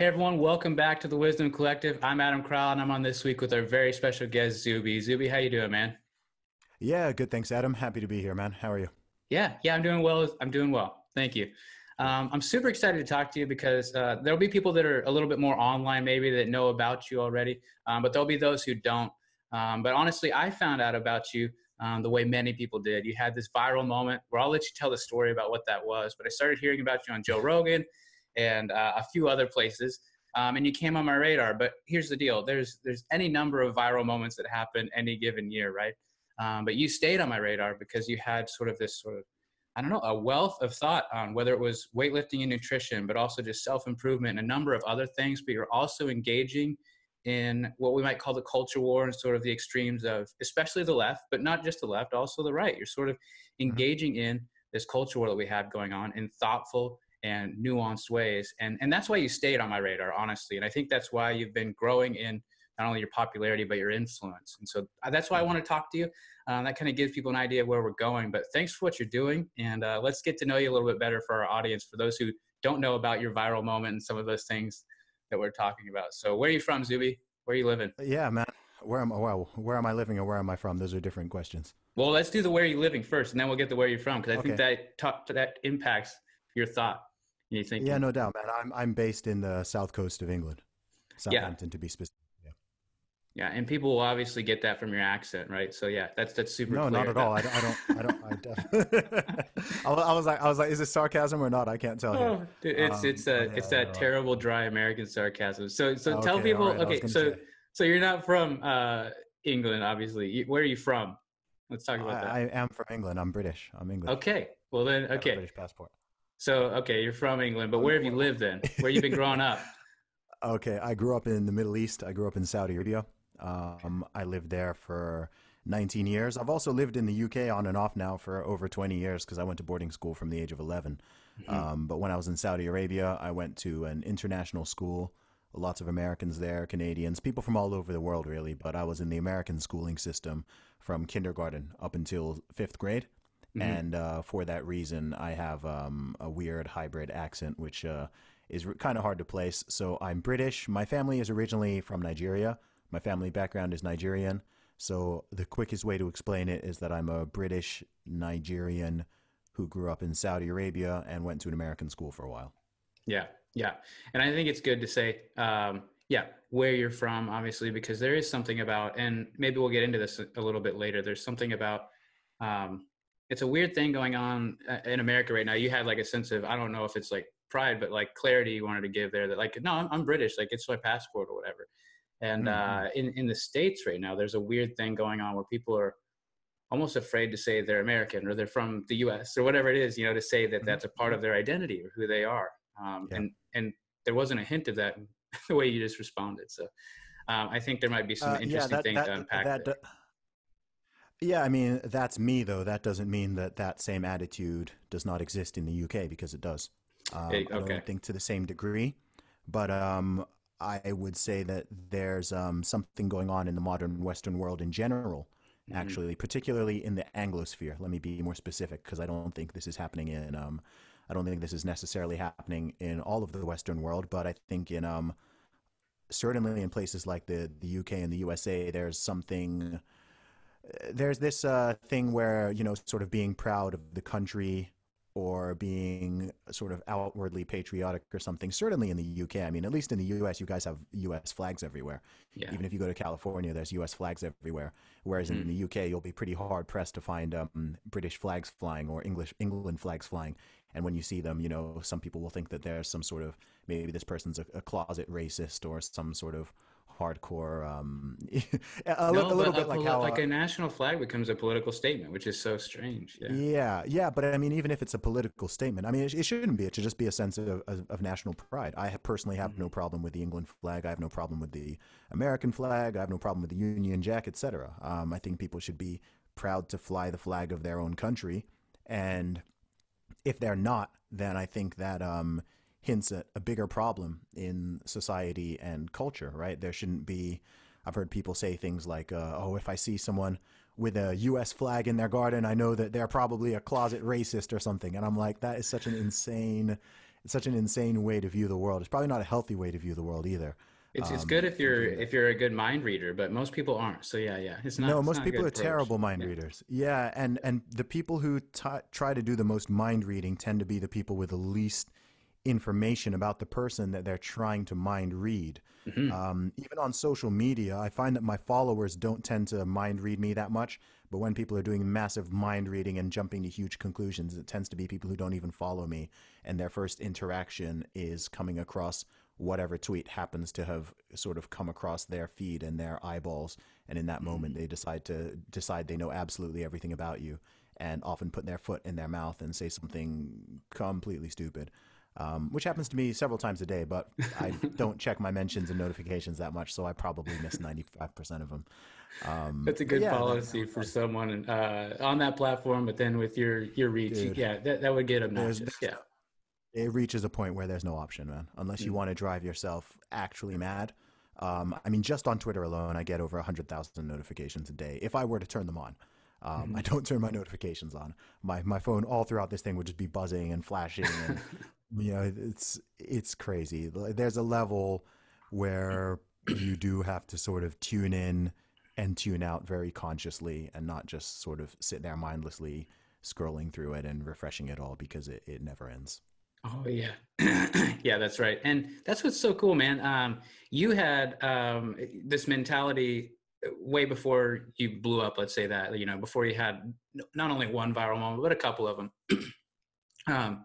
Hey everyone, welcome back to the Wisdom Collective. I'm Adam Crowell and I'm on this week with our very special guest Zuby. Zuby, how you doing, man? Yeah, good. Thanks, Adam. Happy to be here, man. How are you? Yeah, yeah, I'm doing well. I'm doing well. Thank you. Um, I'm super excited to talk to you because uh, there'll be people that are a little bit more online, maybe that know about you already, um, but there'll be those who don't. Um, but honestly, I found out about you um, the way many people did. You had this viral moment where I'll let you tell the story about what that was, but I started hearing about you on Joe Rogan and uh, a few other places. Um, and you came on my radar. But here's the deal: there's there's any number of viral moments that happen any given year, right? Um, but you stayed on my radar because you had sort of this sort of I don't know a wealth of thought on whether it was weightlifting and nutrition, but also just self improvement and a number of other things. But you're also engaging in what we might call the culture war and sort of the extremes of especially the left, but not just the left, also the right. You're sort of mm-hmm. engaging in this culture war that we have going on in thoughtful and nuanced ways. And, and that's why you stayed on my radar, honestly. And I think that's why you've been growing in not only your popularity, but your influence. And so uh, that's why I want to talk to you. Um, that kind of gives people an idea of where we're going. But thanks for what you're doing. And uh, let's get to know you a little bit better for our audience, for those who don't know about your viral moment and some of those things that we're talking about. So where are you from, Zuby? Where are you living? Yeah, man. Where am well, where am I living and where am I from? Those are different questions. Well, let's do the where are you living first, and then we'll get to where you're from because I okay. think that that impacts your thought. You Yeah, no doubt, man. I'm I'm based in the south coast of England, Southampton yeah. to be specific. Yeah. yeah, and people will obviously get that from your accent, right? So yeah, that's that's super. No, not at all. I, I, don't. I don't. I, def- I, I, was like, I was like, is this sarcasm or not? I can't tell. Oh, dude, it's um, it's a yeah, uh, it's uh, that terrible dry American sarcasm. So so tell people. Right, okay, so say. so you're not from uh, England, obviously. Where are you from? Let's talk about I, that. I am from England. I'm British. I'm English. Okay. Well then, okay. British passport. So, okay, you're from England, but where have you lived then? Where you been growing up? okay, I grew up in the Middle East. I grew up in Saudi Arabia. Um, I lived there for 19 years. I've also lived in the UK on and off now for over 20 years because I went to boarding school from the age of 11. Mm-hmm. Um, but when I was in Saudi Arabia, I went to an international school. Lots of Americans there, Canadians, people from all over the world, really. But I was in the American schooling system from kindergarten up until fifth grade. Mm-hmm. And uh, for that reason, I have um, a weird hybrid accent, which uh, is re- kind of hard to place. So I'm British. My family is originally from Nigeria. My family background is Nigerian. So the quickest way to explain it is that I'm a British Nigerian who grew up in Saudi Arabia and went to an American school for a while. Yeah, yeah. And I think it's good to say, um, yeah, where you're from, obviously, because there is something about, and maybe we'll get into this a little bit later. There's something about um, it's a weird thing going on uh, in America right now. You had like a sense of I don't know if it's like pride, but like clarity you wanted to give there that like no, I'm, I'm British, like it's my passport or whatever. And mm-hmm. uh, in in the states right now, there's a weird thing going on where people are almost afraid to say they're American or they're from the U.S. or whatever it is, you know, to say that mm-hmm. that's a part of their identity or who they are. Um, yeah. And and there wasn't a hint of that the way you just responded. So um, I think there might be some uh, interesting yeah, that, things that, to unpack. That, yeah, I mean, that's me, though. That doesn't mean that that same attitude does not exist in the UK because it does. Um, hey, okay. I don't think to the same degree, but um, I would say that there's um, something going on in the modern Western world in general, mm-hmm. actually, particularly in the Anglosphere. Let me be more specific because I don't think this is happening in. Um, I don't think this is necessarily happening in all of the Western world, but I think in um, certainly in places like the the UK and the USA, there's something there's this uh, thing where you know sort of being proud of the country or being sort of outwardly patriotic or something certainly in the UK I mean at least in the US you guys have US flags everywhere yeah. even if you go to California there's US flags everywhere whereas mm. in the mm. UK you'll be pretty hard pressed to find um, British flags flying or English England flags flying and when you see them you know some people will think that there's some sort of maybe this person's a, a closet racist or some sort of hardcore um, a, no, a little bit a like how like a uh, national flag becomes a political statement which is so strange yeah yeah, yeah but i mean even if it's a political statement i mean it, it shouldn't be it should just be a sense of, of, of national pride i personally have mm-hmm. no problem with the england flag i have no problem with the american flag i have no problem with the union jack etc um, i think people should be proud to fly the flag of their own country and if they're not then i think that um, hints at a bigger problem in society and culture, right? There shouldn't be. I've heard people say things like, uh, "Oh, if I see someone with a U.S. flag in their garden, I know that they're probably a closet racist or something." And I'm like, that is such an insane, it's such an insane way to view the world. It's probably not a healthy way to view the world either. It's, um, it's good if you're if you're a good mind reader, but most people aren't. So yeah, yeah, it's not. No, it's most not people are approach. terrible mind yeah. readers. Yeah, and and the people who t- try to do the most mind reading tend to be the people with the least information about the person that they're trying to mind read. Mm-hmm. Um, even on social media, I find that my followers don't tend to mind read me that much. But when people are doing massive mind reading and jumping to huge conclusions, it tends to be people who don't even follow me. And their first interaction is coming across whatever tweet happens to have sort of come across their feed and their eyeballs. And in that mm-hmm. moment, they decide to decide they know absolutely everything about you and often put their foot in their mouth and say something completely stupid um, which happens to me several times a day, but I don't check my mentions and notifications that much, so I probably miss 95% of them. Um, that's a good yeah, policy that, for someone uh, on that platform, but then with your, your reach, dude, yeah, that, that would get obnoxious. yeah. It reaches a point where there's no option, man, unless you mm. want to drive yourself actually mad. Um, I mean, just on Twitter alone, I get over 100,000 notifications a day if I were to turn them on. Um, mm-hmm. I mm. don't turn my notifications on. My my phone all throughout this thing would just be buzzing and flashing, and you know it's it's crazy there's a level where you do have to sort of tune in and tune out very consciously and not just sort of sit there mindlessly scrolling through it and refreshing it all because it, it never ends oh yeah yeah that's right and that's what's so cool man um, you had um, this mentality way before you blew up let's say that you know before you had not only one viral moment but a couple of them um,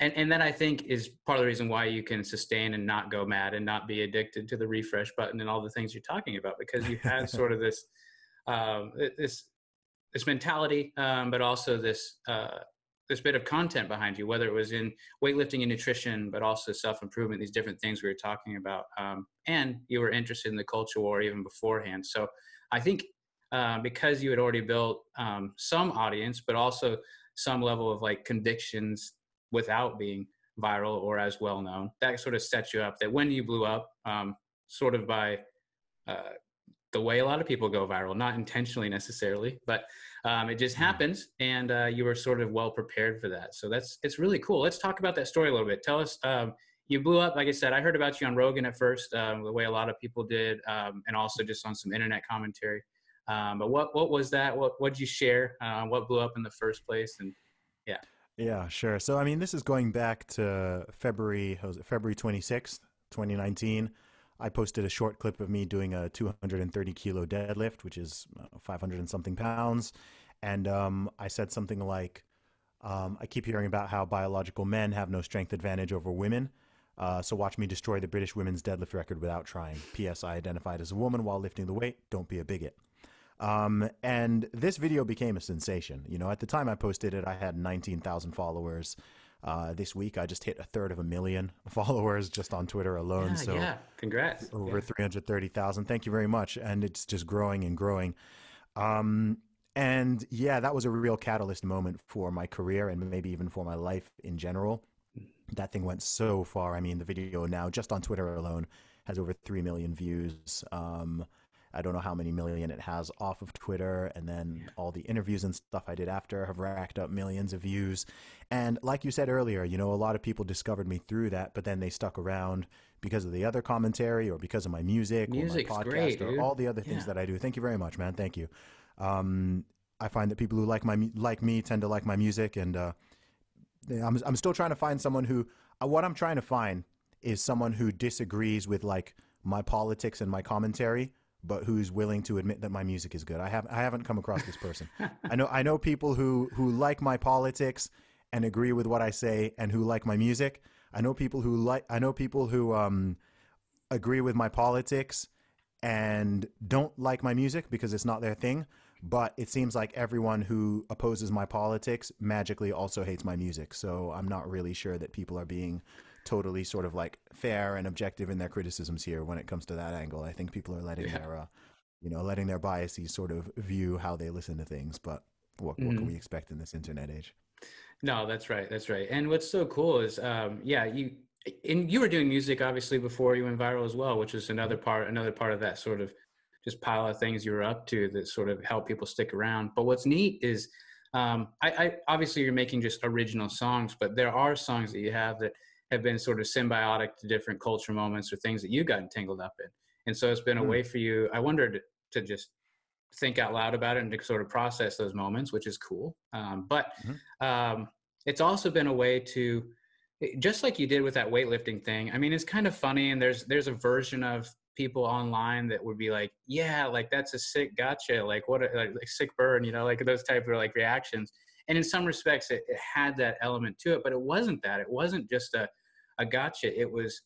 and and that I think is part of the reason why you can sustain and not go mad and not be addicted to the refresh button and all the things you're talking about because you have sort of this um, this this mentality, um, but also this uh, this bit of content behind you, whether it was in weightlifting and nutrition, but also self improvement, these different things we were talking about, um, and you were interested in the culture war even beforehand. So I think uh, because you had already built um, some audience, but also some level of like convictions without being viral or as well known. That sort of sets you up that when you blew up, um, sort of by uh, the way a lot of people go viral, not intentionally necessarily, but um, it just hmm. happens, and uh, you were sort of well prepared for that. So that's it's really cool. Let's talk about that story a little bit. Tell us. Um, you blew up, like I said. I heard about you on Rogan at first, um, the way a lot of people did, um, and also just on some internet commentary. Um, but what what was that? What what did you share? Uh, what blew up in the first place? And yeah. Yeah, sure. So I mean, this is going back to February February 26th, 2019. I posted a short clip of me doing a 230 kilo deadlift, which is uh, 500 and something pounds, and um, I said something like, um, "I keep hearing about how biological men have no strength advantage over women." Uh, so watch me destroy the British women's deadlift record without trying. P.S. I identified as a woman while lifting the weight. Don't be a bigot. Um, and this video became a sensation. You know, at the time I posted it, I had 19,000 followers. Uh, this week, I just hit a third of a million followers just on Twitter alone. Yeah, so, yeah, congrats. Over yeah. 330,000. Thank you very much. And it's just growing and growing. Um, and yeah, that was a real catalyst moment for my career and maybe even for my life in general. That thing went so far. I mean, the video now, just on Twitter alone, has over 3 million views. Um, I don't know how many million it has off of Twitter. And then all the interviews and stuff I did after have racked up millions of views. And like you said earlier, you know, a lot of people discovered me through that, but then they stuck around because of the other commentary or because of my music Music's or my podcast great, or all the other things yeah. that I do. Thank you very much, man. Thank you. Um, I find that people who like my like me tend to like my music, and uh, I'm I'm still trying to find someone who uh, what I'm trying to find is someone who disagrees with like my politics and my commentary, but who's willing to admit that my music is good. I have I haven't come across this person. I know I know people who who like my politics and agree with what I say and who like my music. I know people who like I know people who um, agree with my politics and don't like my music because it's not their thing. But it seems like everyone who opposes my politics magically also hates my music. So I'm not really sure that people are being totally sort of like fair and objective in their criticisms here when it comes to that angle. I think people are letting yeah. their, uh, you know, letting their biases sort of view how they listen to things. But what, mm-hmm. what can mm-hmm. we expect in this internet age? No, that's right. That's right. And what's so cool is, um, yeah, you and you were doing music obviously before you went viral as well, which is another part, another part of that sort of just pile of things you were up to that sort of help people stick around. But what's neat is, um, I, I, obviously you're making just original songs, but there are songs that you have that have been sort of symbiotic to different culture moments or things that you got entangled up in. And so it's been a hmm. way for you, I wondered to just think out loud about it and to sort of process those moments, which is cool. Um, but mm-hmm. um, it's also been a way to, just like you did with that weightlifting thing. I mean, it's kind of funny, and there's there's a version of people online that would be like, "Yeah, like that's a sick gotcha, like what a like, like sick burn," you know, like those type of like reactions. And in some respects, it, it had that element to it, but it wasn't that. It wasn't just a a gotcha. It was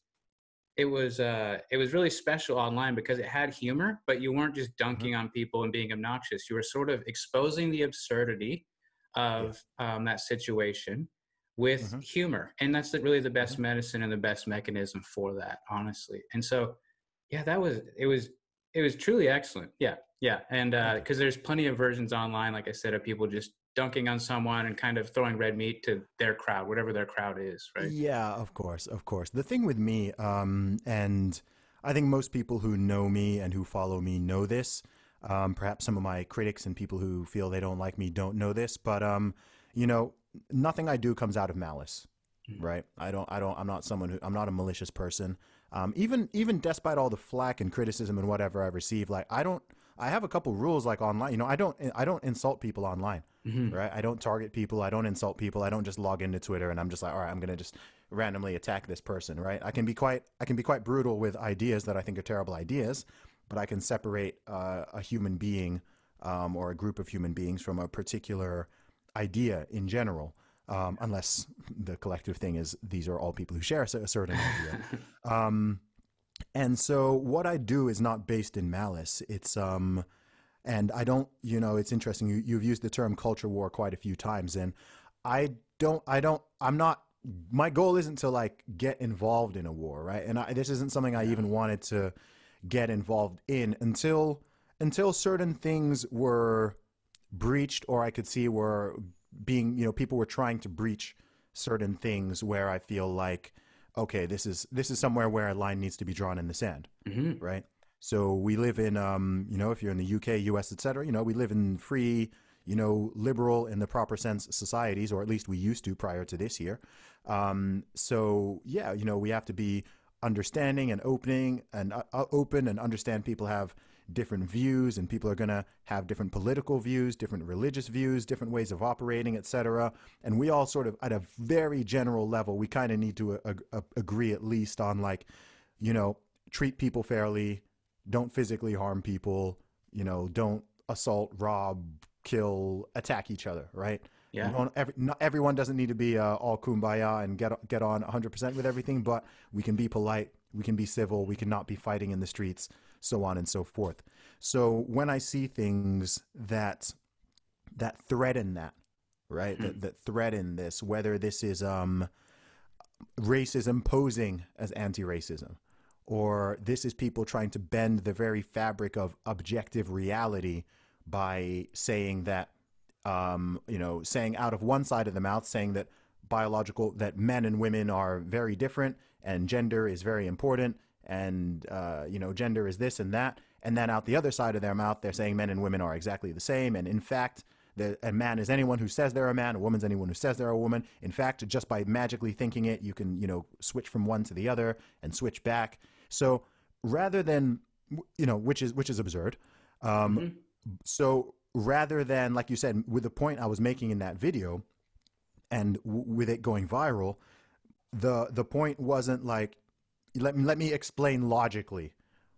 it was uh, it was really special online because it had humor, but you weren't just mm-hmm. dunking mm-hmm. on people and being obnoxious. You were sort of exposing the absurdity of yeah. um, that situation with mm-hmm. humor, and that's really the best mm-hmm. medicine and the best mechanism for that, honestly. And so, yeah, that was it was it was truly excellent. Yeah, yeah, and because uh, there's plenty of versions online, like I said, of people just dunking on someone and kind of throwing red meat to their crowd, whatever their crowd is, right? Yeah, of course, of course. The thing with me, um, and I think most people who know me and who follow me know this. Um, perhaps some of my critics and people who feel they don't like me don't know this, but um, you know, nothing I do comes out of malice, mm-hmm. right? I don't, I don't, I'm not someone who, I'm not a malicious person. Um, even, even despite all the flack and criticism and whatever I receive, like I don't, I have a couple rules like online. You know, I don't I don't insult people online, mm-hmm. right? I don't target people. I don't insult people. I don't just log into Twitter and I'm just like, all right, I'm gonna just randomly attack this person, right? I can be quite I can be quite brutal with ideas that I think are terrible ideas, but I can separate uh, a human being um, or a group of human beings from a particular idea in general. Um, unless the collective thing is these are all people who share a certain idea. Um, and so what I do is not based in malice. It's um and I don't, you know, it's interesting you you've used the term culture war quite a few times and I don't I don't I'm not my goal isn't to like get involved in a war, right? And I, this isn't something I even wanted to get involved in until until certain things were breached or I could see were being, you know, people were trying to breach certain things where I feel like okay, this is this is somewhere where a line needs to be drawn in the sand, mm-hmm. right? So we live in, um, you know, if you're in the UK, US, etc., you know, we live in free, you know, liberal in the proper sense societies, or at least we used to prior to this year. Um, so yeah, you know, we have to be understanding and opening and uh, open and understand people have different views and people are going to have different political views, different religious views, different ways of operating, etc. And we all sort of at a very general level, we kind of need to a- uh, a- uh, agree at least on like, you know, treat people fairly, don't physically harm people, you know, don't assault, rob, kill, attack each other, right? Yeah. Every, not, everyone doesn't need to be uh, all kumbaya and get get on 100% with everything, but we can be polite, we can be civil, we cannot be fighting in the streets so on and so forth. So when I see things that that threaten that, right? Mm-hmm. That, that threaten this, whether this is um, racism posing as anti-racism, or this is people trying to bend the very fabric of objective reality by saying that, um, you know, saying out of one side of the mouth, saying that biological that men and women are very different and gender is very important and uh, you know gender is this and that and then out the other side of their mouth they're saying men and women are exactly the same and in fact the, a man is anyone who says they're a man a woman's anyone who says they're a woman in fact just by magically thinking it you can you know switch from one to the other and switch back so rather than you know which is which is absurd um, mm-hmm. so rather than like you said with the point i was making in that video and w- with it going viral the the point wasn't like let me, let me explain logically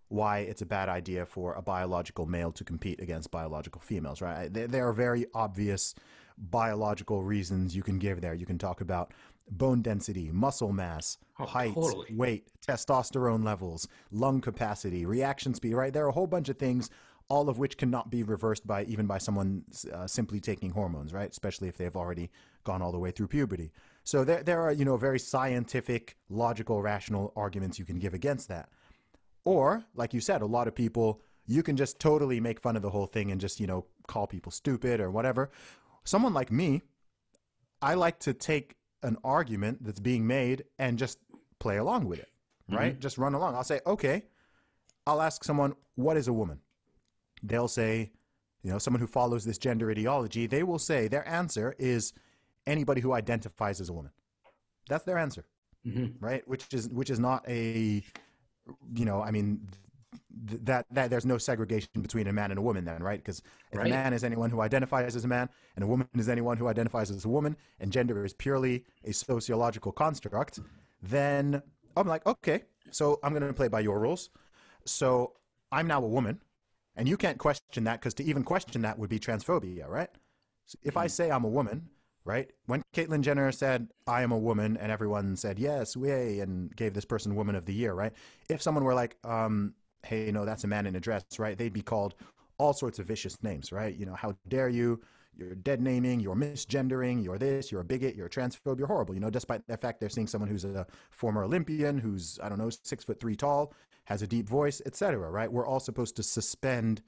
why it's a bad idea for a biological male to compete against biological females, right? There, are very obvious biological reasons you can give there. You can talk about bone density, muscle mass, oh, height, totally. weight, testosterone levels, lung capacity, reaction speed, right? There are a whole bunch of things, all of which cannot be reversed by even by someone uh, simply taking hormones, right? Especially if they've already gone all the way through puberty. So there, there are, you know, very scientific, logical, rational arguments you can give against that. Or, like you said, a lot of people, you can just totally make fun of the whole thing and just, you know, call people stupid or whatever. Someone like me, I like to take an argument that's being made and just play along with it, mm-hmm. right? Mm-hmm. Just run along. I'll say, okay, I'll ask someone, what is a woman? They'll say, you know, someone who follows this gender ideology, they will say their answer is anybody who identifies as a woman. That's their answer, mm-hmm. right? Which is which is not a, you know, I mean, th- that that there's no segregation between a man and a woman then, right? Because right. a man is anyone who identifies as a man, and a woman is anyone who identifies as a woman, and gender is purely a sociological construct. Then I'm like, okay, so I'm going to play by your rules. So I'm now a woman, and you can't question that because to even question that would be transphobia, right? So if I mm-hmm. say I'm a woman, right? When Caitlyn Jenner said, I am a woman, and everyone said, yes, yay, and gave this person Woman of the Year, right? If someone were like, um, hey, no, that's a man in a dress, right? They'd be called all sorts of vicious names, right? You know, how dare you? You're dead naming, you're misgendering, you're this, you're a bigot, you're a transphobe, you're horrible. You know, despite the fact they're seeing someone who's a former Olympian, who's, I don't know, six foot three tall, has a deep voice, etc. right? We're all supposed to suspend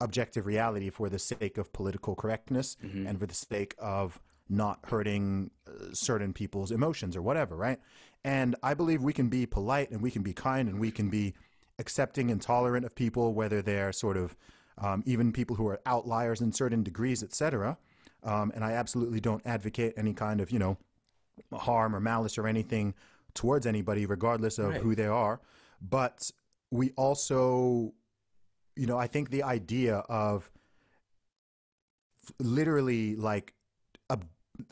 objective reality for the sake of political correctness mm-hmm. and for the sake of not hurting uh, certain people's emotions or whatever, right? And I believe we can be polite and we can be kind and we can be accepting and tolerant of people, whether they're sort of um, even people who are outliers in certain degrees, etc. Um, and I absolutely don't advocate any kind of you know harm or malice or anything towards anybody, regardless of right. who they are. But we also, you know, I think the idea of literally like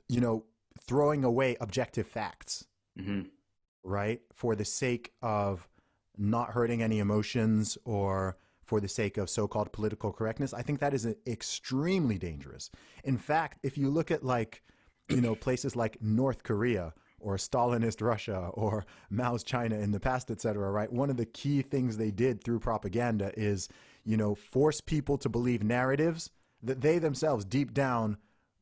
you know, throwing away objective facts, mm-hmm. right? For the sake of not hurting any emotions or for the sake of so called political correctness, I think that is uh, extremely dangerous. In fact, if you look at like, you know, places like North Korea, or Stalinist Russia or Mao's China in the past, et cetera, Right? One of the key things they did through propaganda is, you know, force people to believe narratives that they themselves deep down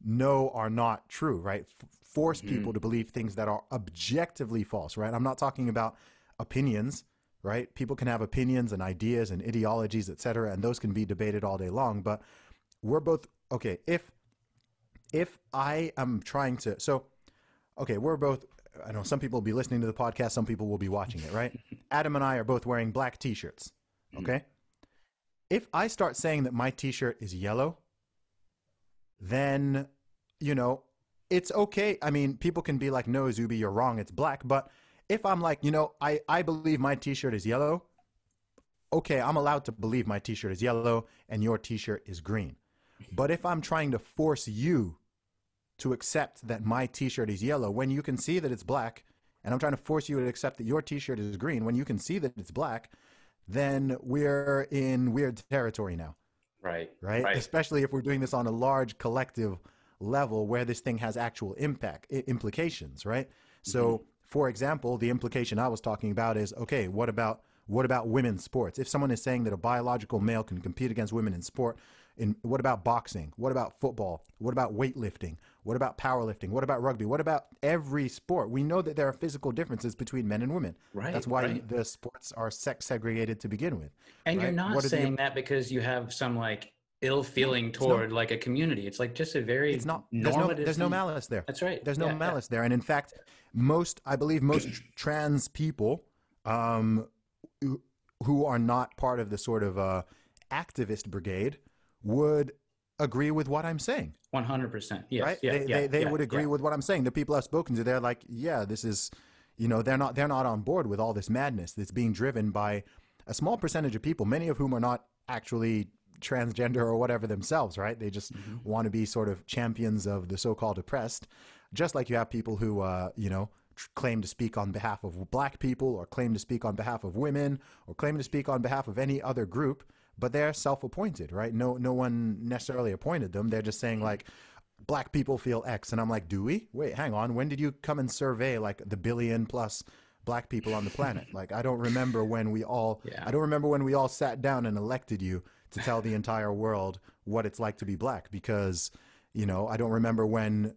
know are not true, right? F- force mm-hmm. people to believe things that are objectively false, right? I'm not talking about opinions, right? People can have opinions and ideas and ideologies, etc., and those can be debated all day long, but we're both okay, if if I am trying to so okay, we're both I know some people will be listening to the podcast, some people will be watching it, right? Adam and I are both wearing black t-shirts, mm-hmm. okay? Mm-hmm. If I start saying that my t-shirt is yellow, then you know, it's okay. I mean, people can be like, no, Zuby, you're wrong. It's black. But if I'm like, you know, I, I believe my t shirt is yellow, okay, I'm allowed to believe my t shirt is yellow and your t shirt is green. But if I'm trying to force you to accept that my t shirt is yellow when you can see that it's black, and I'm trying to force you to accept that your t shirt is green when you can see that it's black, then we're in weird territory now. Right. Right. right. Especially if we're doing this on a large collective level where this thing has actual impact implications, right? Mm-hmm. So, for example, the implication I was talking about is okay, what about what about women's sports? If someone is saying that a biological male can compete against women in sport, in what about boxing? What about football? What about weightlifting? What about powerlifting? What about rugby? What about every sport? We know that there are physical differences between men and women. Right. That's why right. the sports are sex segregated to begin with. And right? you're not saying the... that because you have some like ill feeling toward no, like a community. It's like just a very it's not there's no, there's no malice there. That's right. There's no yeah, malice yeah. there, and in fact, most I believe most trans people um, who, are not part of the sort of uh, activist brigade would agree with what I'm saying. One hundred percent. Yes. Right. Yeah, they yeah, they, they yeah, would agree with what I'm saying. The people I've spoken to, they're like, yeah, this is, you know, they're not they're not on board with all this madness that's being driven by a small percentage of people, many of whom are not actually transgender or whatever themselves, right? They just mm-hmm. want to be sort of champions of the so-called oppressed, just like you have people who, uh, you know, claim to speak on behalf of black people or claim to speak on behalf of women or claim to speak on behalf of any other group but they're self-appointed right no no one necessarily appointed them they're just saying mm-hmm. like black people feel x and i'm like do we wait hang on when did you come and survey like the billion plus black people on the planet like i don't remember when we all yeah. i don't remember when we all sat down and elected you to tell the entire world what it's like to be black because, you know, I don't remember when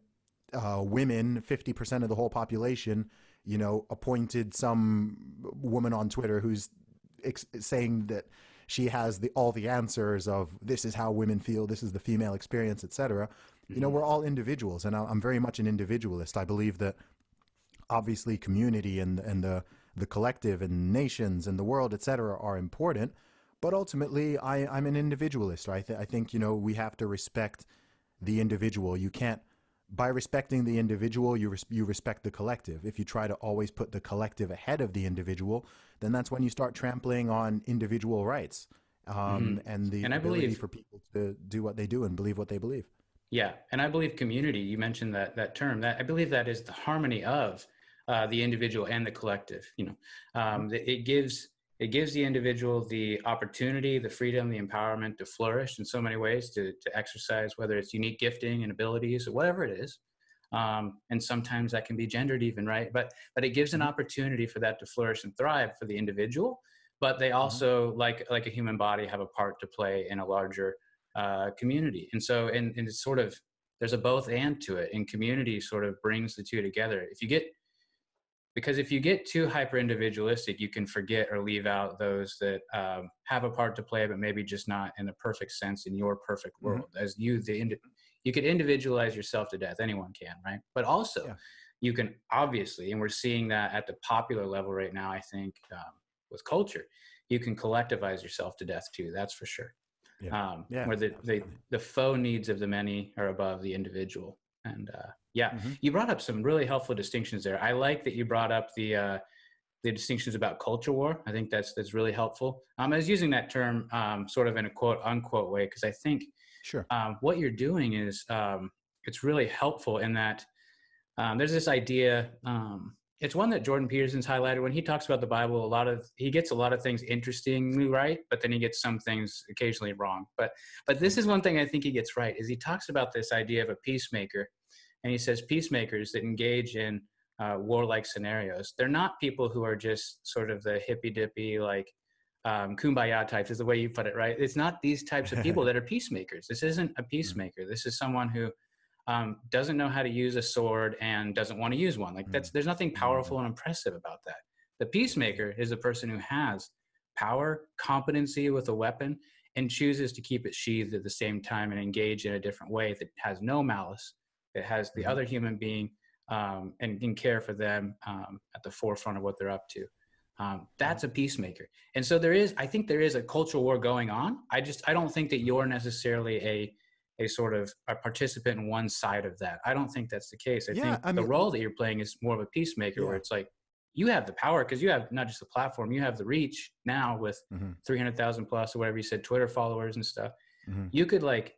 uh, women, 50% of the whole population, you know, appointed some woman on Twitter who's ex- saying that she has the all the answers of this is how women feel, this is the female experience, etc. You know, mm-hmm. we're all individuals, and I, I'm very much an individualist. I believe that obviously community and and the the collective and nations and the world, etc., are important. But ultimately, I, am an individualist. Right? I, th- I think you know we have to respect the individual. You can't by respecting the individual, you res- you respect the collective. If you try to always put the collective ahead of the individual, then that's when you start trampling on individual rights um, mm-hmm. and the and ability believe, for people to do what they do and believe what they believe. Yeah, and I believe community. You mentioned that that term. That I believe that is the harmony of uh, the individual and the collective. You know, um, mm-hmm. it gives it gives the individual the opportunity, the freedom, the empowerment to flourish in so many ways, to, to exercise, whether it's unique gifting and abilities or whatever it is. Um, and sometimes that can be gendered even, right? But, but it gives an mm-hmm. opportunity for that to flourish and thrive for the individual. But they mm-hmm. also, mm-hmm. like, like a human body, have a part to play in a larger uh, community. And so, and, and it's sort of, there's a both and to it and community sort of brings the two together if you get because if you get too hyper individualistic you can forget or leave out those that um, have a part to play but maybe just not in the perfect sense in your perfect mm-hmm. world mm-hmm. as you the indi- you could individualize yourself to death anyone can right but also yeah. you can obviously and we're seeing that at the popular level right now i think um, with culture you can collectivize yourself to death too that's for sure yeah. Um, yeah, where the, the, the faux needs of the many are above the individual and uh, yeah, mm-hmm. you brought up some really helpful distinctions there. I like that you brought up the uh, the distinctions about culture war. I think that's that's really helpful. Um, I was using that term um, sort of in a quote unquote way because I think sure um, what you're doing is um, it's really helpful in that um, there's this idea. Um, it's one that Jordan Peterson's highlighted when he talks about the Bible. A lot of he gets a lot of things interestingly right, but then he gets some things occasionally wrong. But but this is one thing I think he gets right is he talks about this idea of a peacemaker, and he says peacemakers that engage in uh, warlike scenarios. They're not people who are just sort of the hippy dippy like um, kumbaya types is the way you put it, right? It's not these types of people that are peacemakers. This isn't a hmm. peacemaker. This is someone who um, doesn't know how to use a sword and doesn't want to use one. Like that's mm. there's nothing powerful mm. and impressive about that. The peacemaker is the person who has power, competency with a weapon, and chooses to keep it sheathed at the same time and engage in a different way that has no malice, that has the mm-hmm. other human being um, and can care for them um, at the forefront of what they're up to. Um, that's a mm. peacemaker. And so there is, I think there is a cultural war going on. I just, I don't think that you're necessarily a a sort of a participant in one side of that. I don't think that's the case. I yeah, think I mean, the role that you're playing is more of a peacemaker yeah. where it's like you have the power because you have not just the platform, you have the reach now with mm-hmm. 300,000 plus or whatever you said, Twitter followers and stuff. Mm-hmm. You could like,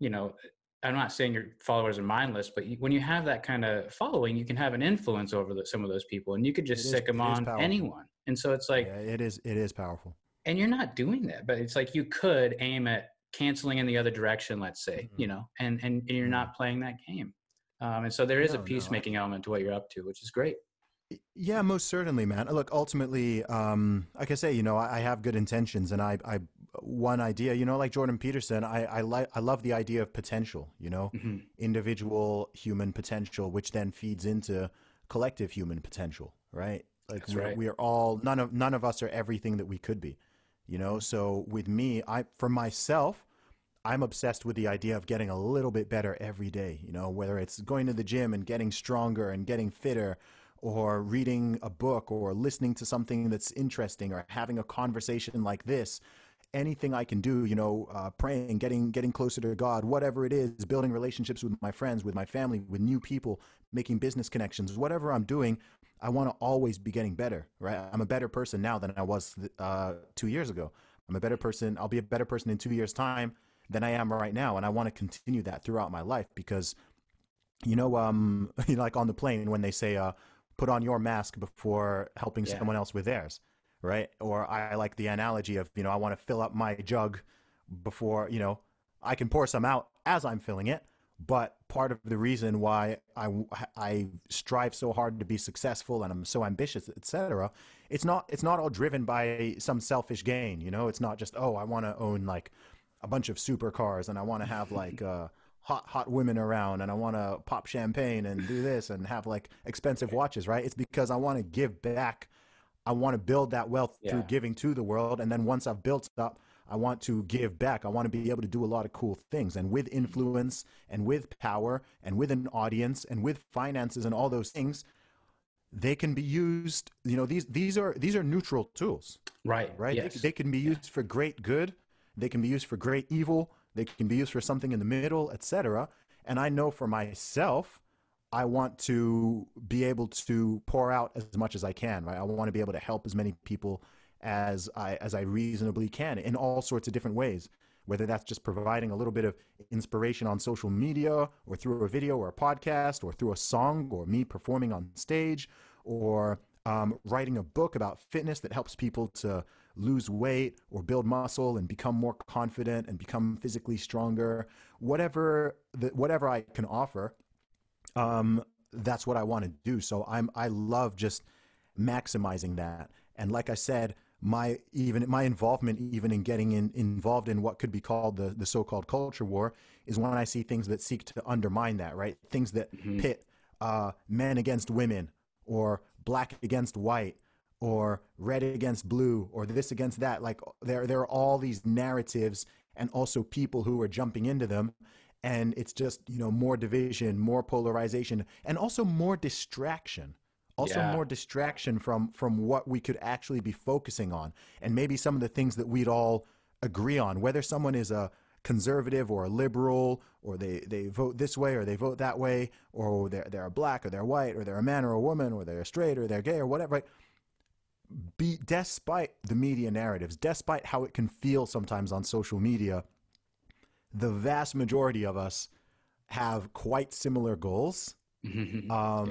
you know, I'm not saying your followers are mindless, but you, when you have that kind of following, you can have an influence over the, some of those people and you could just it sick is, them on anyone. And so it's like, yeah, it is, it is powerful. And you're not doing that, but it's like you could aim at canceling in the other direction let's say mm-hmm. you know and, and you're mm-hmm. not playing that game um, and so there is a peacemaking element to what you're up to which is great yeah most certainly man look ultimately um, like i say you know I, I, have good intentions and I, I one idea you know like jordan peterson i i, like, I love the idea of potential you know mm-hmm. individual human potential which then feeds into collective human potential right like right. we are all none of none of us are everything that we could be you know, so with me, I for myself, I'm obsessed with the idea of getting a little bit better every day, you know, whether it's going to the gym and getting stronger and getting fitter or reading a book or listening to something that's interesting or having a conversation like this anything I can do, you know, uh, praying, getting getting closer to God, whatever it is, building relationships with my friends, with my family, with new people, making business connections, whatever I'm doing, I want to always be getting better, right? I'm a better person now than I was uh, two years ago. I'm a better person. I'll be a better person in two years' time than I am right now, and I want to continue that throughout my life because, you know, um, you know, like on the plane when they say, uh, "Put on your mask before helping yeah. someone else with theirs," right? Or I like the analogy of, you know, I want to fill up my jug before, you know, I can pour some out as I'm filling it, but part of the reason why I, I strive so hard to be successful and I'm so ambitious, etc. It's not it's not all driven by some selfish gain. You know, it's not just oh I want to own like a bunch of supercars and I want to have like uh, hot hot women around and I want to pop champagne and do this and have like expensive watches. Right? It's because I want to give back. I want to build that wealth yeah. through giving to the world, and then once I've built up I want to give back. I want to be able to do a lot of cool things. And with influence and with power and with an audience and with finances and all those things, they can be used, you know, these these are these are neutral tools. Right. Right? Yes. They, they can be used for great good, they can be used for great evil, they can be used for something in the middle, etc. And I know for myself, I want to be able to pour out as much as I can, right? I want to be able to help as many people as I as I reasonably can in all sorts of different ways. Whether that's just providing a little bit of inspiration on social media, or through a video, or a podcast, or through a song, or me performing on stage, or um, writing a book about fitness that helps people to lose weight or build muscle and become more confident and become physically stronger. Whatever the, whatever I can offer, um, that's what I want to do. So I'm I love just maximizing that. And like I said, my even my involvement even in getting in, involved in what could be called the, the so-called culture war is when I see things that seek to undermine that, right? Things that mm-hmm. pit uh, men against women or black against white or red against blue or this against that like there there are all these narratives and also people who are jumping into them and it's just you know more division more polarization and also more distraction also yeah. more distraction from from what we could actually be focusing on and maybe some of the things that we'd all agree on whether someone is a conservative or a liberal or they, they vote this way or they vote that way or they're, they're black or they're white or they're a man or a woman or they're straight or they're gay or whatever right? be despite the media narratives despite how it can feel sometimes on social media the vast majority of us have quite similar goals um, yeah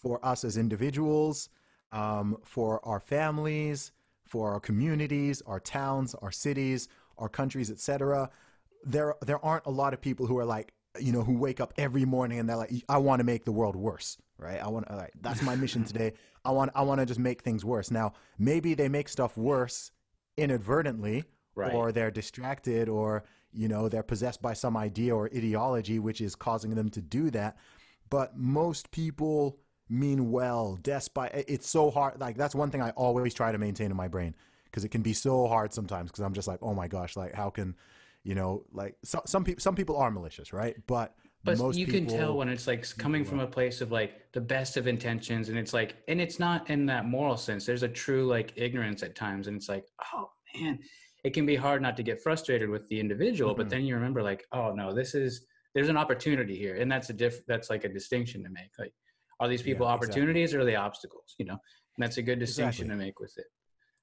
for us as individuals, um, for our families, for our communities, our towns, our cities, our countries, etc. There, there aren't a lot of people who are like, you know, who wake up every morning and they're like, I want to make the world worse, right? I want, to, that's my mission today. I want, I want to just make things worse. Now, maybe they make stuff worse inadvertently, right. or they're distracted, or you know, they're possessed by some idea or ideology which is causing them to do that. But most people mean well despite it's so hard like that's one thing i always try to maintain in my brain because it can be so hard sometimes because i'm just like oh my gosh like how can you know like so, some people some people are malicious right but but most you can tell when it's like coming from a place of like the best of intentions and it's like and it's not in that moral sense there's a true like ignorance at times and it's like oh man it can be hard not to get frustrated with the individual mm-hmm. but then you remember like oh no this is there's an opportunity here and that's a diff that's like a distinction to make like are these people yeah, opportunities exactly. or are they obstacles? You know, and that's a good distinction exactly. to make with it.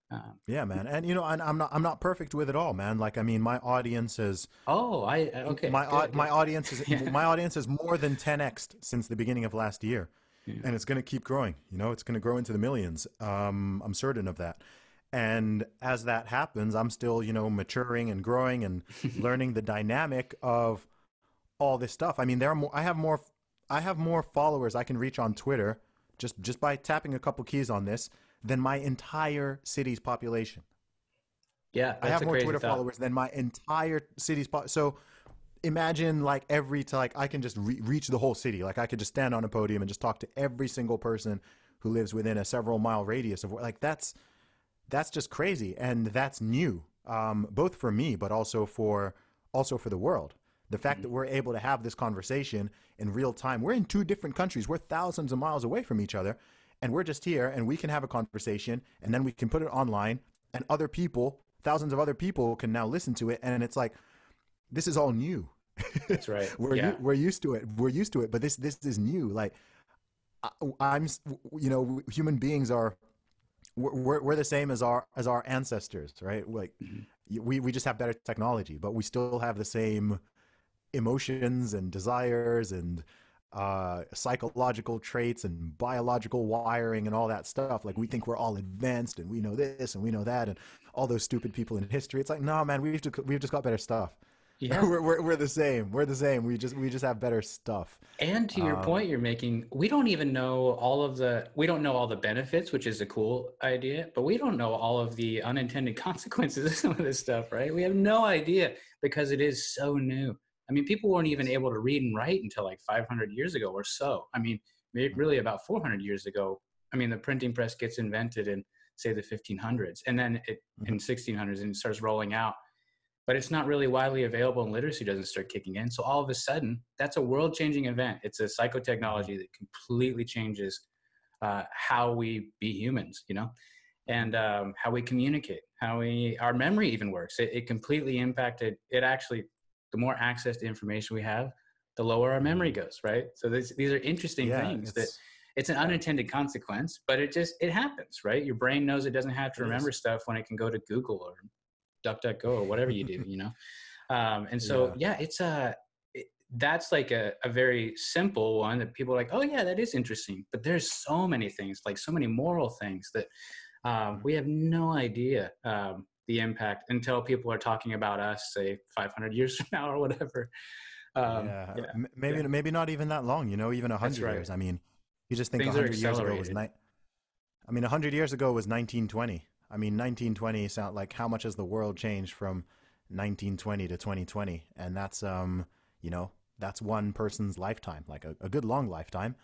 Um, yeah, man, and you know, and I'm not I'm not perfect with it all, man. Like, I mean, my audience is oh, I uh, okay. My good, my audience is yeah. my audience is more than 10x since the beginning of last year, yeah. and it's going to keep growing. You know, it's going to grow into the millions. Um, I'm certain of that. And as that happens, I'm still you know maturing and growing and learning the dynamic of all this stuff. I mean, there are more. I have more I have more followers I can reach on Twitter just just by tapping a couple keys on this than my entire city's population. Yeah, I have more Twitter thought. followers than my entire city's po- so imagine like every to like I can just re- reach the whole city. Like I could just stand on a podium and just talk to every single person who lives within a several mile radius of like that's that's just crazy and that's new um, both for me but also for also for the world the fact mm-hmm. that we're able to have this conversation in real time, we're in two different countries, we're thousands of miles away from each other, and we're just here and we can have a conversation and then we can put it online and other people, thousands of other people can now listen to it. And it's like, this is all new. That's right. we're, yeah. we're used to it. We're used to it, but this, this is new. Like I, am you know, human beings are, we're, we're the same as our as our ancestors, right? Like mm-hmm. we we just have better technology, but we still have the same emotions and desires and uh, psychological traits and biological wiring and all that stuff. Like we think we're all advanced and we know this and we know that and all those stupid people in history. It's like, no, man, we've just, we've just got better stuff. Yeah. we're, we're, we're the same. We're the same. We just we just have better stuff. And to your um, point, you're making we don't even know all of the we don't know all the benefits, which is a cool idea, but we don't know all of the unintended consequences of some of this stuff, right? We have no idea because it is so new. I mean, people weren't even able to read and write until like 500 years ago or so. I mean, mm-hmm. really about 400 years ago. I mean, the printing press gets invented in say the 1500s, and then it, mm-hmm. in 1600s, and it starts rolling out. But it's not really widely available, and literacy doesn't start kicking in. So all of a sudden, that's a world-changing event. It's a psychotechnology mm-hmm. that completely changes uh, how we be humans, you know, and um, how we communicate, how we our memory even works. It, it completely impacted. It actually the more access to information we have, the lower our memory mm-hmm. goes, right? So this, these are interesting yeah, things that it's an unintended consequence, but it just it happens, right? Your brain knows it doesn't have to remember stuff when it can go to Google or DuckDuckGo or whatever you do, you know. Um, and so yeah. yeah it's a uh, it, that's like a, a very simple one that people are like, oh yeah, that is interesting. But there's so many things, like so many moral things that um, mm-hmm. we have no idea um, the impact until people are talking about us, say 500 years from now or whatever. Um, yeah. yeah. maybe yeah. maybe not even that long. You know, even 100 right. years. I mean, you just think Things 100 years ago was night. I mean, 100 years ago was 1920. I mean, 1920 sound like how much has the world changed from 1920 to 2020? And that's um, you know, that's one person's lifetime, like a, a good long lifetime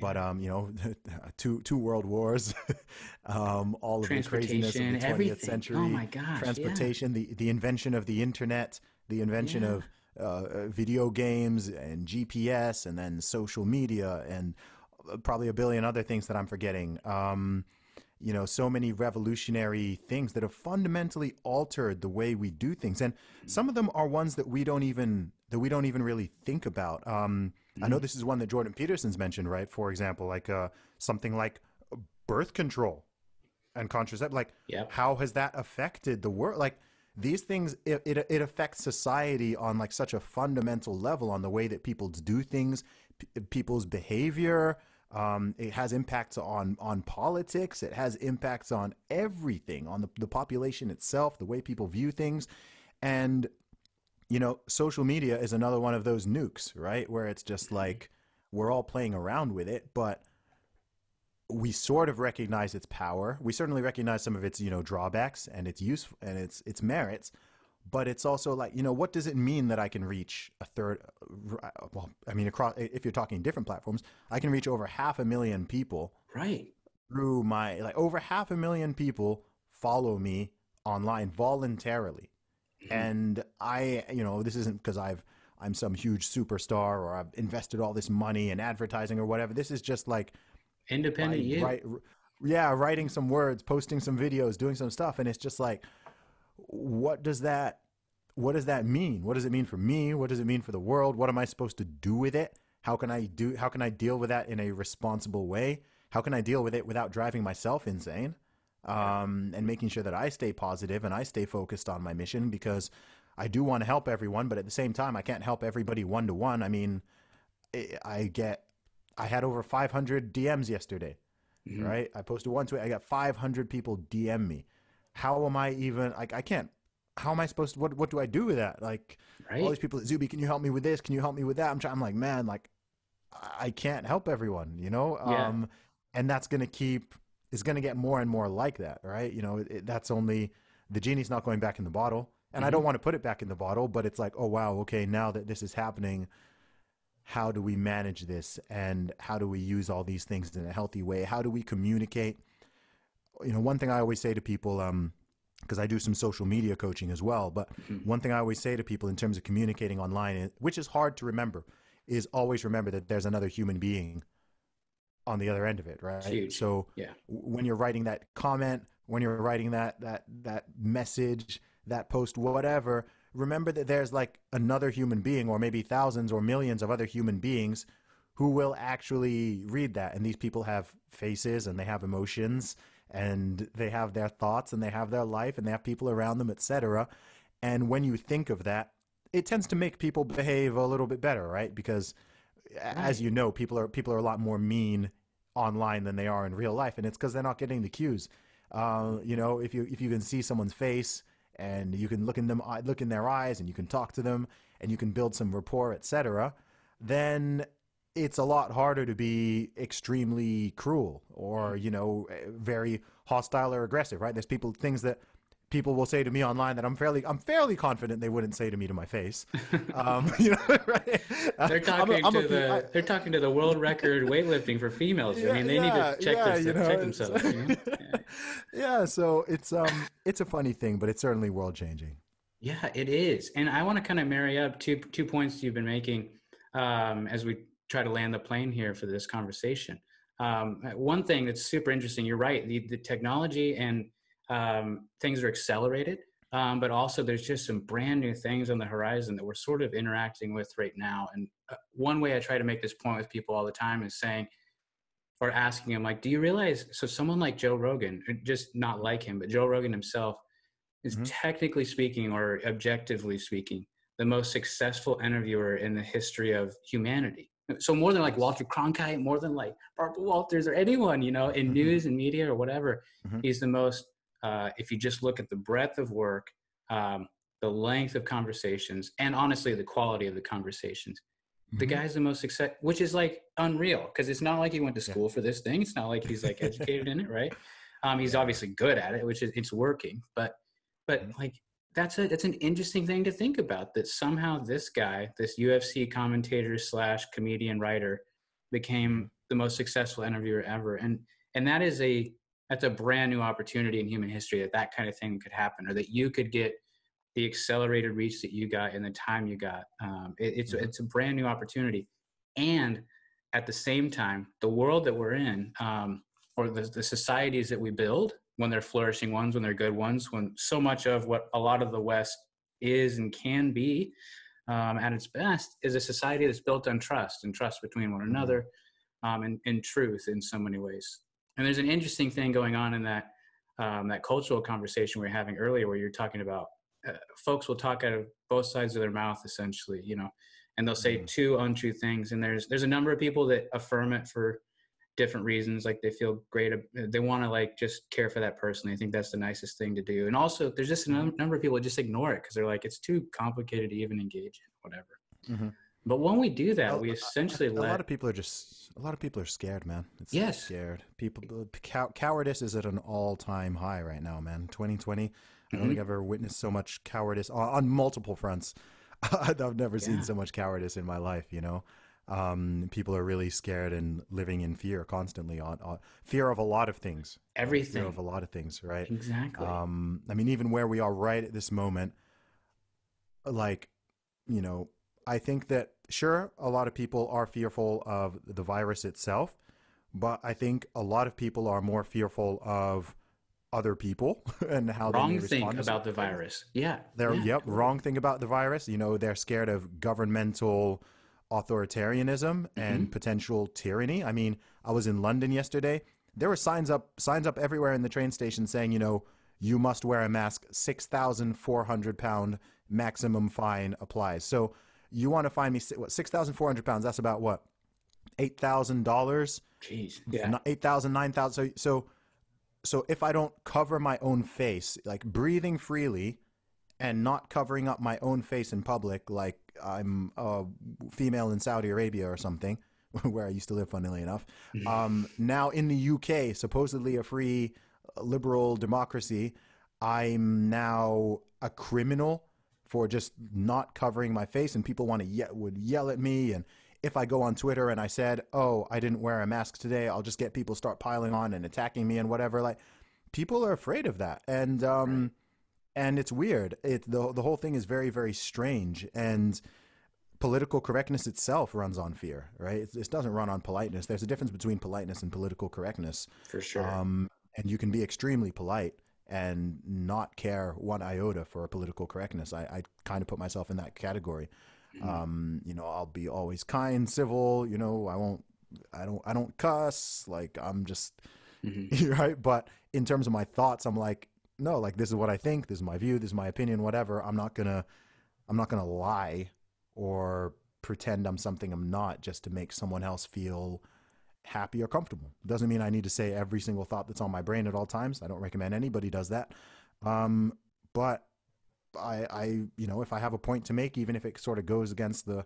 but um, you know, two two world wars, um, all of the craziness of the 20th century, oh my gosh, transportation, yeah. the the invention of the internet, the invention yeah. of uh, video games and GPS, and then social media, and uh, probably a billion other things that I'm forgetting. Um, you know, so many revolutionary things that have fundamentally altered the way we do things, and some of them are ones that we don't even that we don't even really think about. Um, Mm-hmm. I know mm-hmm. this is one that Jordan Peterson's mentioned, right? For example, like uh, something like birth control and contraception. Like, yep. how has that affected the world? Like, these things it, it, it, affects society on like such a fundamental level on the way that people do things p- people's behavior um, it has impacts on on politics it has impacts on everything on the, the population itself the way people view things and you know, social media is another one of those nukes, right? Where it's just mm-hmm. like we're all playing around with it, but we sort of recognize its power. We certainly recognize some of its, you know, drawbacks and its use and its its merits, but it's also like, you know, what does it mean that I can reach a third uh, well, I mean across if you're talking different platforms, I can reach over half a million people. Right. Through my like over half a million people follow me online voluntarily Mm-hmm. and I, you know, this isn't because I've I'm some huge superstar or I've invested all this money in advertising or whatever. This is just like independent you. Right, yeah, writing some words, posting some videos, doing some stuff, and it's just like, what does that? What does that mean? What does it mean for me? What does it mean for the world? What am I supposed to do with it? How can I do? How can I deal with that in a responsible way? How can I deal with it without driving myself insane? um, and making sure that I stay positive and I stay focused on my mission because I do want to help everyone, but at the same time, I can't help everybody one to one. I mean, I get, I had over 500 DMs yesterday, mm-hmm. right? I posted one tweet, I got 500 people DM me. How am I even, like, I can't, how am I supposed to, what, what do I do with that? Like, right. all these people at Zuby, can you help me with this? Can you help me with that? I'm trying, I'm like, man, like, I can't help everyone, you know? Yeah. Um, and that's going to keep is going to get more and more like that, right? You know, it, that's only the genie's not going back in the bottle. And mm-hmm. I don't mm-hmm. want to put it back in the bottle, but it's like, oh, wow, okay, now that this is happening, how do we manage this? And how do we use all these things in a healthy way? How do we communicate? You know, one thing I always say to people, um, because I do some social media coaching as well. But mm-hmm. one thing I always say to people in terms of communicating online, eh, which is hard to remember, is always remember that there's another human being on the other end of it, right? Huge. So yeah. when you're writing that comment, when you're writing that that that message, that post, whatever, remember that there's like another human being, or maybe thousands or millions of other human beings who will actually read that. And these people have faces and they have emotions and they have their thoughts and they have their life and they have people around them, etc. And when you think of that, it tends to make people behave a little bit better, right? Because right. as you know, people are people are a lot more mean online than they are in real life, and it's because they're not getting the cues. Uh, you know, if you if you can see someone's face and you can look in them uh, look in their eyes and you can talk to them and you can build some rapport, etc., then it's a lot harder to be extremely cruel or mm. you know eh, very hostile or aggressive right there's people things that people will say to me online that I'm fairly I'm fairly confident they wouldn't say to me to my face. Um, you know, right? They're talking I'm a, I'm to a, the I, they're talking to the world record weightlifting for females. Yeah, I mean, they yeah, need to check, yeah, this, you know, check themselves. You know? yeah, so it's um it's a funny thing, but it's certainly world changing. Yeah, it is, and I want to kind of marry up two two points you've been making um, as we try to land the plane here for this conversation. Um, one thing that's super interesting, you're right, the, the technology and um, things are accelerated, um, but also there's just some brand new things on the horizon that we're sort of interacting with right now. And uh, one way I try to make this point with people all the time is saying, or asking them, like, do you realize? So someone like Joe Rogan, uh, just not like him, but Joe Rogan himself is mm-hmm. technically speaking or objectively speaking the most successful interviewer in the history of humanity. So more than like Walter Cronkite, more than like Barbara Walters or anyone, you know, in mm-hmm. news and media or whatever, mm-hmm. he's the most uh, if you just look at the breadth of work, um, the length of conversations, and honestly, the quality of the conversations, mm-hmm. the guy's the most success, which is like unreal because it's not like he went to school yeah. for this thing. It's not like he's like educated in it, right? Um, he's obviously good at it, which is it's working, but but mm-hmm. like that's a that's an interesting thing to think about that somehow this guy, this UFC commentator slash comedian writer, became the most successful interviewer ever, and and that is a that's a brand new opportunity in human history that that kind of thing could happen or that you could get the accelerated reach that you got and the time you got um, it, it's, mm-hmm. it's a brand new opportunity and at the same time the world that we're in um, or the, the societies that we build when they're flourishing ones when they're good ones when so much of what a lot of the west is and can be um, at its best is a society that's built on trust and trust between one mm-hmm. another um, and, and truth in so many ways and there's an interesting thing going on in that um, that cultural conversation we were having earlier, where you're talking about uh, folks will talk out of both sides of their mouth, essentially, you know, and they'll say mm-hmm. two untrue things. And there's there's a number of people that affirm it for different reasons, like they feel great, they want to like just care for that person. They think that's the nicest thing to do. And also, there's just a mm-hmm. number of people that just ignore it because they're like, it's too complicated to even engage in, whatever. Mm-hmm. But when we do that, we essentially a lot of people are just a lot of people are scared, man. It's yes, scared people. Cow, cowardice is at an all-time high right now, man. 2020. I don't think mm-hmm. I've ever witnessed so much cowardice on, on multiple fronts. I've never yeah. seen so much cowardice in my life. You know, um, people are really scared and living in fear constantly. On, on fear of a lot of things. Everything. Fear of a lot of things. Right. Exactly. Um, I mean, even where we are right at this moment, like, you know I think that sure, a lot of people are fearful of the virus itself, but I think a lot of people are more fearful of other people and how wrong they respond thing about the virus. Yeah, they're yeah. yep wrong thing about the virus. You know, they're scared of governmental authoritarianism mm-hmm. and potential tyranny. I mean, I was in London yesterday. There were signs up signs up everywhere in the train station saying, you know, you must wear a mask. Six thousand four hundred pound maximum fine applies. So you want to find me what six thousand four hundred pounds. That's about what eight thousand dollars. Jeez, yeah, eight thousand, nine thousand. So, so, so if I don't cover my own face, like breathing freely, and not covering up my own face in public, like I'm a female in Saudi Arabia or something, where I used to live, funnily enough. Mm. Um, now in the UK, supposedly a free uh, liberal democracy, I'm now a criminal for just not covering my face and people want to ye- would yell at me and if I go on Twitter and I said, "Oh, I didn't wear a mask today," I'll just get people start piling on and attacking me and whatever. Like, people are afraid of that, and um, right. and it's weird. It the the whole thing is very very strange, and political correctness itself runs on fear, right? It, it doesn't run on politeness. There's a difference between politeness and political correctness, for sure. Um, and you can be extremely polite and not care one iota for political correctness. I, I kind of put myself in that category. Mm-hmm. Um, you know, I'll be always kind, civil. You know, I won't, I don't, I don't cuss. Like I'm just mm-hmm. right. But in terms of my thoughts, I'm like, no, like this is what I think. This is my view. This is my opinion. Whatever. I'm not gonna, I'm not gonna lie or pretend I'm something I'm not just to make someone else feel happy or comfortable. Doesn't mean I need to say every single thought that's on my brain at all times. I don't recommend anybody does that. Um, but I, I, you know, if I have a point to make, even if it sort of goes against the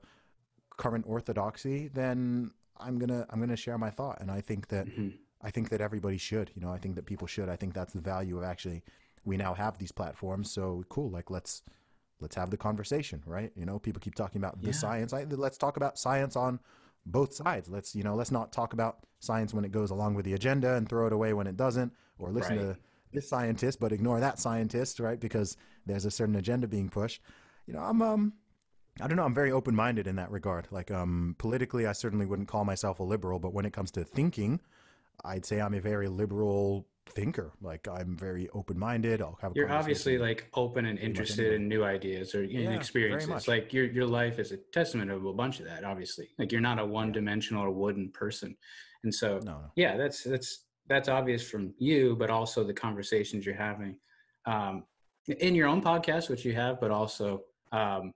current orthodoxy, then I'm gonna, I'm gonna share my thought. And I think that, mm-hmm. I think that everybody should. You know, I think that people should. I think that's the value of actually we now have these platforms. So cool, like let's let's have the conversation, right? You know, people keep talking about the science. I, let's talk about science on both sides. Let's you know, let's not talk about science when it goes along with the agenda and throw it away when it doesn't, or listen right. to this scientist but ignore that scientist, right? Because there's a certain agenda being pushed. You know, I'm um, I don't know. I'm very open minded in that regard. Like um, politically, I certainly wouldn't call myself a liberal, but when it comes to thinking, I'd say I'm a very liberal thinker. Like I'm very open minded. I'll have. You're obviously like open and interested in new ideas or yeah, experiences. Like your your life is a testament of a bunch of that. Obviously, like you're not a one dimensional or wooden person, and so no, no. yeah, that's that's that's obvious from you, but also the conversations you're having um, in your own podcast, which you have, but also um,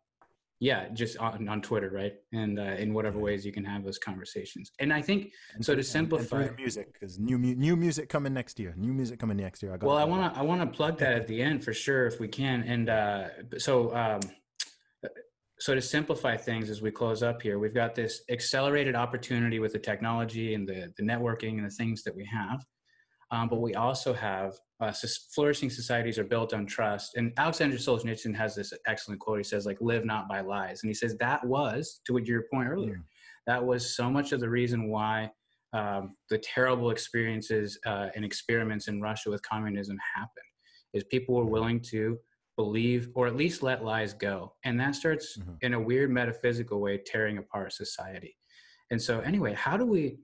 yeah just on, on twitter right and uh, in whatever ways you can have those conversations and i think and, so to and, simplify and music because new new music coming next year new music coming next year I well i want to i want to plug that at the end for sure if we can and uh, so um, uh, so to simplify things as we close up here we've got this accelerated opportunity with the technology and the, the networking and the things that we have um, but we also have uh, flourishing societies are built on trust. And Alexander Solzhenitsyn has this excellent quote. He says, like, live not by lies. And he says that was, to your point earlier, that was so much of the reason why um, the terrible experiences uh, and experiments in Russia with communism happened, is people were mm-hmm. willing to believe or at least let lies go. And that starts mm-hmm. in a weird metaphysical way tearing apart society. And so anyway, how do we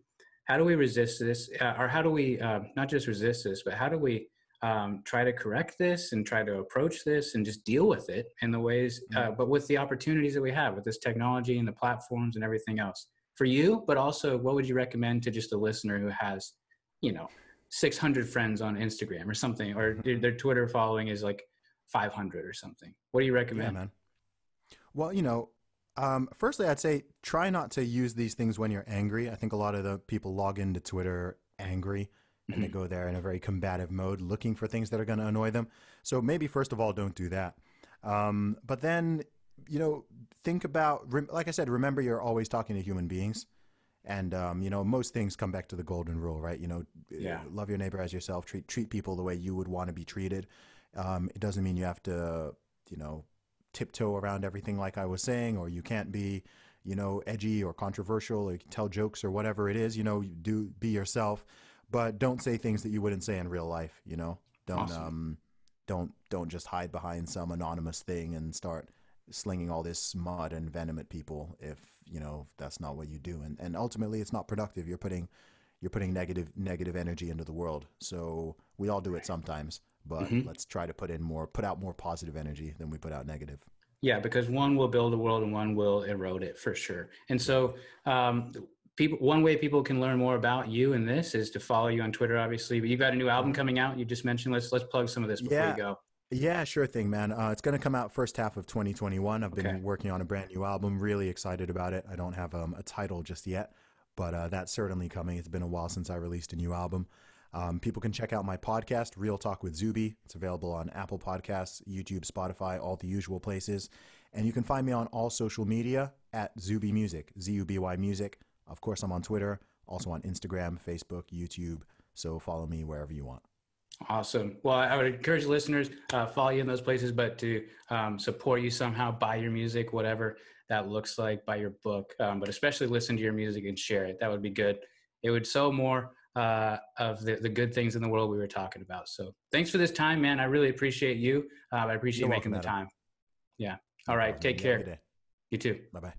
how do we resist this uh, or how do we uh, not just resist this but how do we um, try to correct this and try to approach this and just deal with it in the ways uh, mm-hmm. but with the opportunities that we have with this technology and the platforms and everything else for you but also what would you recommend to just a listener who has you know 600 friends on instagram or something or mm-hmm. their twitter following is like 500 or something what do you recommend yeah, man well you know um, firstly, I'd say try not to use these things when you're angry. I think a lot of the people log into Twitter angry and mm-hmm. they go there in a very combative mode looking for things that are going to annoy them. So maybe, first of all, don't do that. Um, but then, you know, think about, like I said, remember you're always talking to human beings. And um, you know, most things come back to the golden rule, right? You know, uh, yeah. love your neighbor as yourself. Treat treat people the way you would want to be treated. Um, it doesn't mean you have to, you know, tiptoe around everything like I was saying, or you can't be, you know, edgy or controversial, or tell jokes or whatever it is. You know, do be yourself, but don't say things that you wouldn't say in real life. You know, don't awesome. um, don't don't just hide behind some anonymous thing and start slinging all this mud and venom at people if you know if that's not what you do and and ultimately it's not productive you're putting you're putting negative negative energy into the world so we all do it sometimes but mm-hmm. let's try to put in more, put out more positive energy than we put out negative. Yeah, because one will build the world and one will erode it for sure. And so, um, people, one way people can learn more about you and this is to follow you on Twitter, obviously. But you've got a new album coming out. You just mentioned. Let's let's plug some of this before yeah. you go. Yeah, sure thing, man. Uh, it's going to come out first half of 2021. I've okay. been working on a brand new album. Really excited about it. I don't have um, a title just yet, but uh, that's certainly coming. It's been a while since I released a new album. Um, people can check out my podcast, Real Talk with Zuby. It's available on Apple Podcasts, YouTube, Spotify, all the usual places. And you can find me on all social media at Zuby Music, Z U B Y Music. Of course, I'm on Twitter, also on Instagram, Facebook, YouTube. So follow me wherever you want. Awesome. Well, I would encourage listeners uh, follow you in those places, but to um, support you somehow, buy your music, whatever that looks like, buy your book, um, but especially listen to your music and share it. That would be good. It would sell more uh, of the, the good things in the world we were talking about. So thanks for this time, man. I really appreciate you. Uh, I appreciate You're making welcome, the Adam. time. Yeah. All right. Take care. You too. Bye bye.